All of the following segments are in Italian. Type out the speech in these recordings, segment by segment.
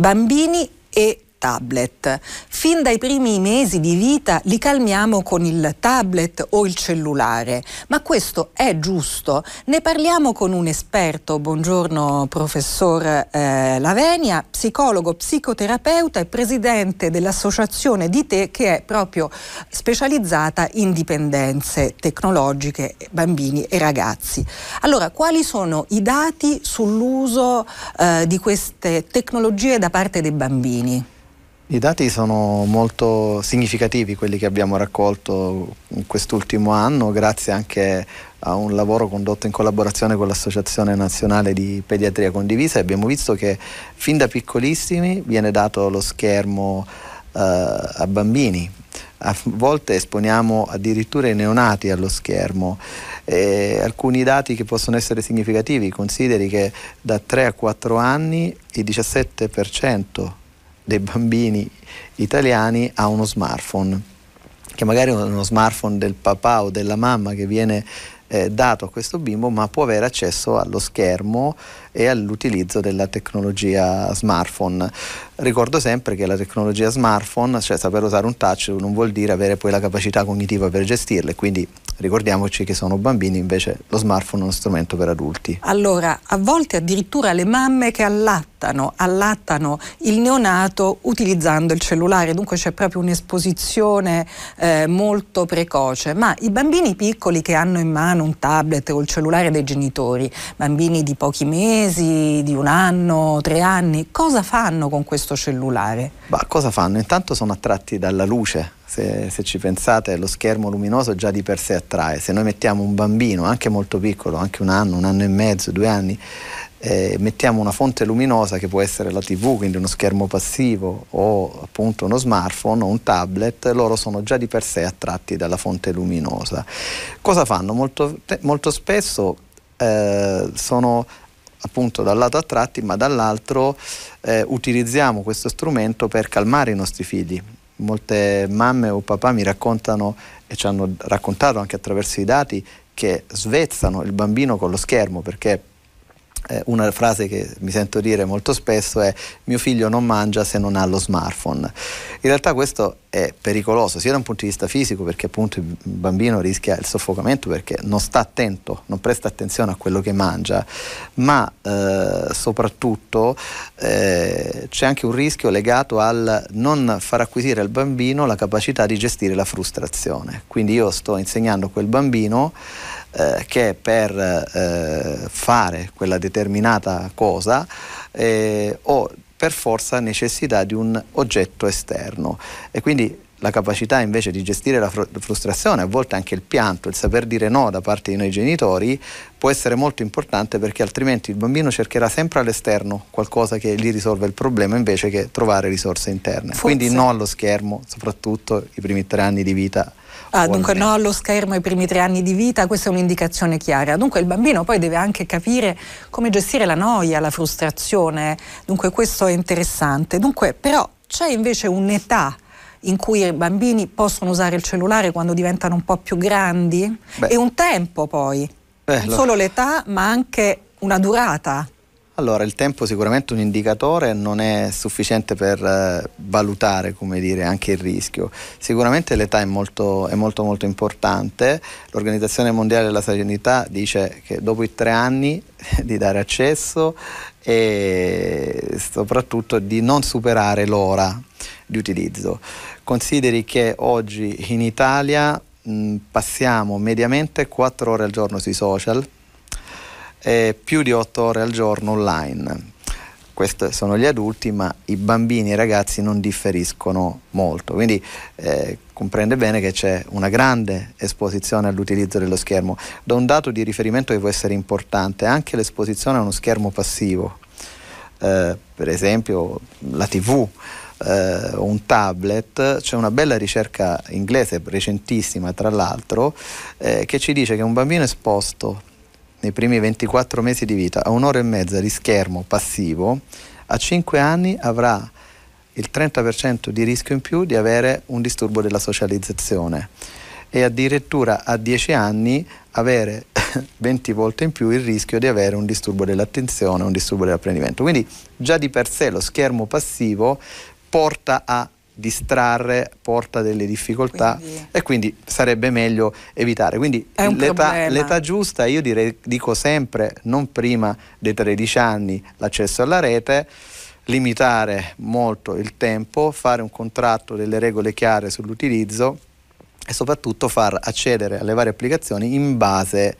bambini e tablet. Fin dai primi mesi di vita li calmiamo con il tablet o il cellulare, ma questo è giusto? Ne parliamo con un esperto, buongiorno professor eh, Lavenia, psicologo, psicoterapeuta e presidente dell'associazione di te che è proprio specializzata in dipendenze tecnologiche bambini e ragazzi. Allora, quali sono i dati sull'uso eh, di queste tecnologie da parte dei bambini? I dati sono molto significativi quelli che abbiamo raccolto in quest'ultimo anno grazie anche a un lavoro condotto in collaborazione con l'Associazione Nazionale di Pediatria Condivisa abbiamo visto che fin da piccolissimi viene dato lo schermo eh, a bambini. A volte esponiamo addirittura i neonati allo schermo. E alcuni dati che possono essere significativi, consideri che da 3 a 4 anni il 17% dei bambini italiani ha uno smartphone, che magari è uno smartphone del papà o della mamma che viene eh, dato a questo bimbo, ma può avere accesso allo schermo e all'utilizzo della tecnologia smartphone. Ricordo sempre che la tecnologia smartphone, cioè saper usare un touch, non vuol dire avere poi la capacità cognitiva per gestirle, quindi ricordiamoci che sono bambini, invece lo smartphone è uno strumento per adulti. Allora, a volte addirittura le mamme che allattano, allattano il neonato utilizzando il cellulare, dunque c'è proprio un'esposizione eh, molto precoce, ma i bambini piccoli che hanno in mano un tablet o il cellulare dei genitori, bambini di pochi mesi, di un anno, tre anni, cosa fanno con questo cellulare? Ma cosa fanno? Intanto sono attratti dalla luce, se, se, ci pensate, lo schermo luminoso già di per sé attrae. Se noi mettiamo un bambino, anche molto piccolo, anche un anno, un anno e mezzo, due anni, eh, mettiamo una fonte luminosa che può essere la TV, quindi uno schermo passivo o appunto uno smartphone o un tablet, loro sono già di per sé attratti dalla fonte luminosa. Cosa fanno? Molto, molto spesso eh, sono appunto dal lato attratti, ma dall'altro eh, utilizziamo questo strumento per calmare i nostri figli molte mamme o papà mi raccontano e ci hanno raccontato anche attraverso i dati che svezzano il bambino con lo schermo perché eh, una frase che mi sento dire molto spesso è mio figlio non mangia se non ha lo smartphone. In realtà questo è pericoloso sia da un punto di vista fisico perché appunto il bambino rischia il soffocamento perché non sta attento, non presta attenzione a quello che mangia, ma eh, soprattutto eh, c'è anche un rischio legato al non far acquisire al bambino la capacità di gestire la frustrazione. Quindi io sto insegnando a quel bambino eh, che per eh, fare quella determinata cosa eh, ho per forza necessità di un oggetto esterno e quindi la capacità invece di gestire la frustrazione, a volte anche il pianto, il saper dire no da parte di noi genitori, può essere molto importante perché altrimenti il bambino cercherà sempre all'esterno qualcosa che gli risolve il problema invece che trovare risorse interne. Forse. Quindi no allo schermo, soprattutto i primi tre anni di vita Ah, dunque no allo schermo ai primi tre anni di vita, questa è un'indicazione chiara. Dunque il bambino poi deve anche capire come gestire la noia, la frustrazione, dunque questo è interessante. Dunque però c'è invece un'età in cui i bambini possono usare il cellulare quando diventano un po' più grandi Beh. e un tempo poi, Bello. Eh, non solo l'età ma anche una durata. Allora, il tempo è sicuramente un indicatore, non è sufficiente per eh, valutare dire, anche il rischio. Sicuramente l'età è molto, è molto, molto importante. L'Organizzazione Mondiale della Sanità dice che dopo i tre anni di dare accesso e soprattutto di non superare l'ora di utilizzo. Consideri che oggi in Italia mh, passiamo mediamente 4 ore al giorno sui social eh, più di 8 ore al giorno online. Questi sono gli adulti, ma i bambini e i ragazzi non differiscono molto. Quindi eh, comprende bene che c'è una grande esposizione all'utilizzo dello schermo. Da un dato di riferimento che può essere importante, anche l'esposizione a uno schermo passivo, eh, per esempio la TV eh, un tablet, c'è una bella ricerca inglese recentissima tra l'altro eh, che ci dice che un bambino esposto nei primi 24 mesi di vita a un'ora e mezza di schermo passivo, a 5 anni avrà il 30% di rischio in più di avere un disturbo della socializzazione e addirittura a 10 anni avere 20 volte in più il rischio di avere un disturbo dell'attenzione, un disturbo dell'apprendimento. Quindi già di per sé lo schermo passivo porta a distrarre porta delle difficoltà quindi, e quindi sarebbe meglio evitare. Quindi l'età, l'età, giusta, io direi, dico sempre, non prima dei 13 anni l'accesso alla rete, limitare molto il tempo, fare un contratto delle regole chiare sull'utilizzo e soprattutto far accedere alle varie applicazioni in base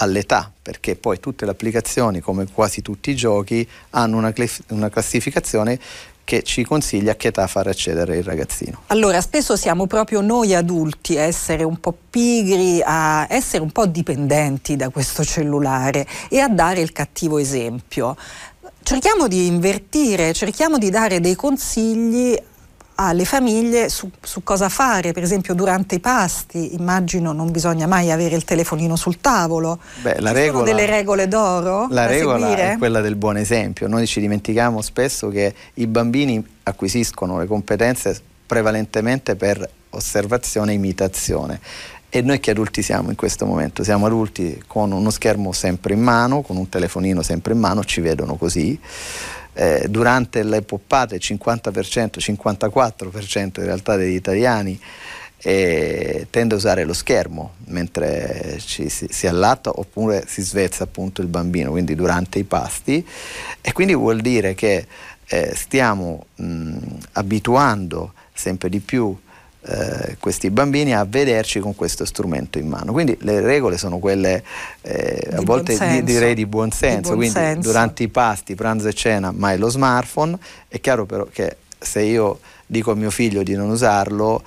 all'età, perché poi tutte le applicazioni, come quasi tutti i giochi, hanno una, classificazione che ci consiglia a che età far accedere il ragazzino. Allora, spesso siamo proprio noi adulti a essere un po' pigri, a essere un po' dipendenti da questo cellulare e a dare il cattivo esempio cerchiamo di invertire, cerchiamo di dare dei consigli alle famiglie su, su, cosa fare, per esempio durante i pasti, immagino non bisogna mai avere il telefonino sul tavolo. Beh, la regola, delle regole d'oro? La regola seguire? è quella del buon esempio, noi ci dimentichiamo spesso che i bambini acquisiscono le competenze prevalentemente per osservazione e imitazione. E noi che adulti siamo in questo momento? Siamo adulti con uno schermo sempre in mano, con un telefonino sempre in mano, ci vedono così eh, durante le poppate il 50%, 54% in realtà degli italiani eh, tende a usare lo schermo mentre ci, si, si allatta oppure si svezza appunto il bambino, quindi durante i pasti e quindi vuol dire che eh, stiamo mh, abituando sempre di più eh, questi bambini a vederci con questo strumento in mano. Quindi le regole sono quelle eh, a volte di, direi di buonsenso, di buon quindi senso. durante i pasti, pranzo e cena mai lo smartphone, è chiaro però che se io dico a mio figlio di non usarlo,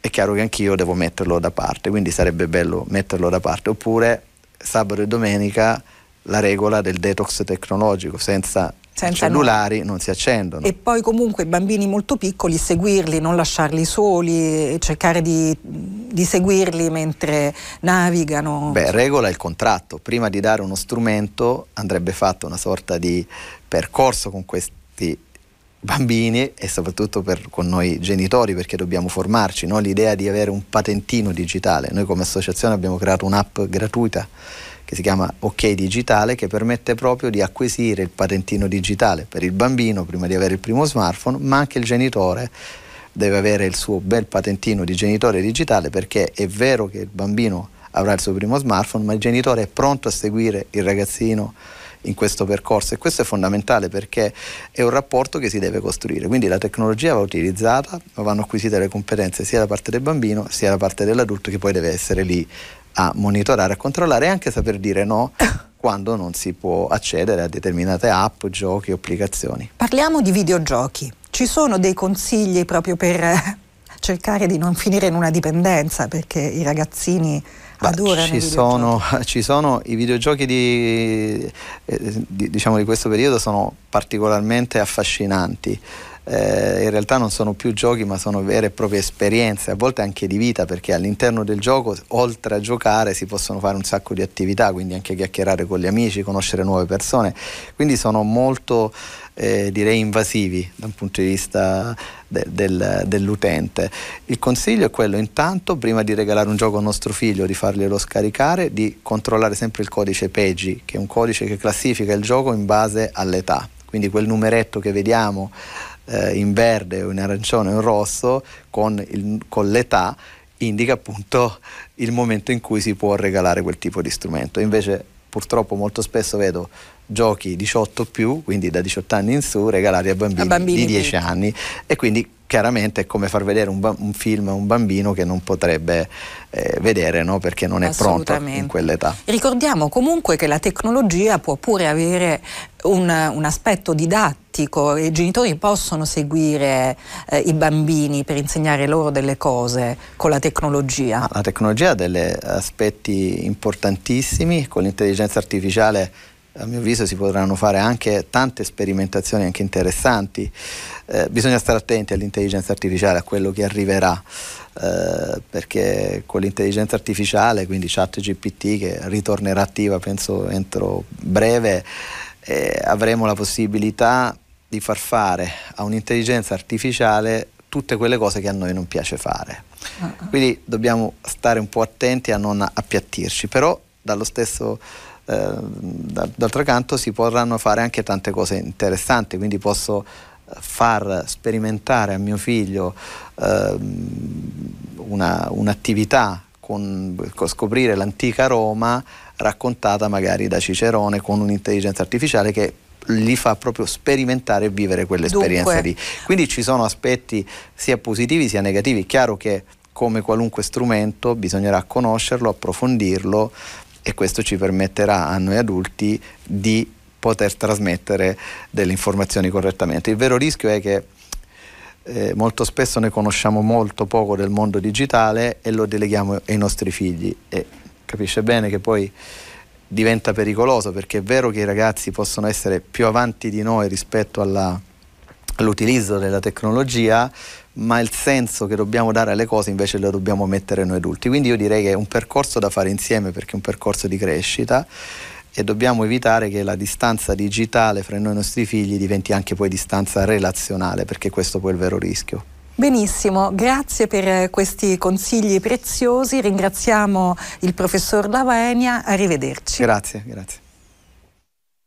è chiaro che anch'io devo metterlo da parte, quindi sarebbe bello metterlo da parte, oppure sabato e domenica la regola del detox tecnologico, senza senza I cellulari no. non si accendono. E poi comunque i bambini molto piccoli seguirli, non lasciarli soli, cercare di, di seguirli mentre navigano. Beh, regola il contratto. Prima di dare uno strumento andrebbe fatto una sorta di percorso con questi bambini e soprattutto per, con noi genitori perché dobbiamo formarci, no? l'idea di avere un patentino digitale. Noi come associazione abbiamo creato un'app gratuita che si chiama Ok Digitale che permette proprio di acquisire il patentino digitale per il bambino prima di avere il primo smartphone, ma anche il genitore deve avere il suo bel patentino di genitore digitale perché è vero che il bambino avrà il suo primo smartphone, ma il genitore è pronto a seguire il ragazzino in questo percorso e questo è fondamentale perché è un rapporto che si deve costruire. Quindi la tecnologia va utilizzata, ma vanno acquisite le competenze sia da parte del bambino sia da parte dell'adulto che poi deve essere lì a monitorare, a controllare e anche saper dire no quando non si può accedere a determinate app, giochi applicazioni. Parliamo di videogiochi. Ci sono dei consigli proprio per eh, cercare di non finire in una dipendenza perché i ragazzini Beh, ci, sono, ci sono, i videogiochi di, eh, di, diciamo di questo periodo sono particolarmente affascinanti eh, in realtà non sono più giochi ma sono vere e proprie esperienze, a volte anche di vita perché all'interno del gioco oltre a giocare si possono fare un sacco di attività, quindi anche chiacchierare con gli amici, conoscere nuove persone, quindi sono molto eh, direi invasivi dal punto di vista de- del, dell'utente. Il consiglio è quello intanto prima di regalare un gioco a nostro figlio, di farglielo scaricare, di controllare sempre il codice PEGI, che è un codice che classifica il gioco in base all'età quindi quel numeretto che vediamo eh, in verde o in arancione o in rosso con, il, con l'età indica appunto il momento in cui si può regalare quel tipo di strumento. Invece purtroppo molto spesso vedo giochi 18 più, quindi da 18 anni in su, regalati a bambini, a bambini di 10 bambini. anni e quindi chiaramente è come far vedere un, ba- un film a un bambino che non potrebbe eh, vedere no? perché non è pronto in quell'età. Ricordiamo comunque che la tecnologia può pure avere un, un aspetto didattico didattico, i genitori possono seguire eh, i bambini per insegnare loro delle cose con la tecnologia? La tecnologia ha degli aspetti importantissimi, con l'intelligenza artificiale a mio avviso si potranno fare anche tante sperimentazioni anche interessanti. Eh, bisogna stare attenti all'intelligenza artificiale, a quello che arriverà, eh, perché con l'intelligenza artificiale, quindi ChatGPT che ritornerà attiva penso entro breve, eh, avremo la possibilità di far fare a un'intelligenza artificiale tutte quelle cose che a noi non piace fare. Ah. Quindi dobbiamo stare un po' attenti a non appiattirci, però dallo stesso eh, d'altro canto si potranno fare anche tante cose interessanti, quindi posso eh, far sperimentare a mio figlio eh, una, un'attività con, con scoprire l'antica Roma raccontata magari da Cicerone con un'intelligenza artificiale che li fa proprio sperimentare e vivere quell'esperienza Dunque. lì. Quindi ci sono aspetti sia positivi sia negativi. È chiaro che come qualunque strumento bisognerà conoscerlo, approfondirlo e questo ci permetterà a noi adulti di poter trasmettere delle informazioni correttamente. Il vero rischio è che eh, molto spesso ne conosciamo molto poco del mondo digitale e lo deleghiamo ai nostri figli e capisce bene che poi diventa pericoloso perché è vero che i ragazzi possono essere più avanti di noi rispetto alla, all'utilizzo della tecnologia, ma il senso che dobbiamo dare alle cose invece lo dobbiamo mettere noi adulti. Quindi io direi che è un percorso da fare insieme perché è un percorso di crescita e dobbiamo evitare che la distanza digitale fra noi e i nostri figli diventi anche poi distanza relazionale, perché questo poi è il vero rischio. Benissimo, grazie per questi consigli preziosi, ringraziamo il professor Lavenia, arrivederci. Grazie, grazie.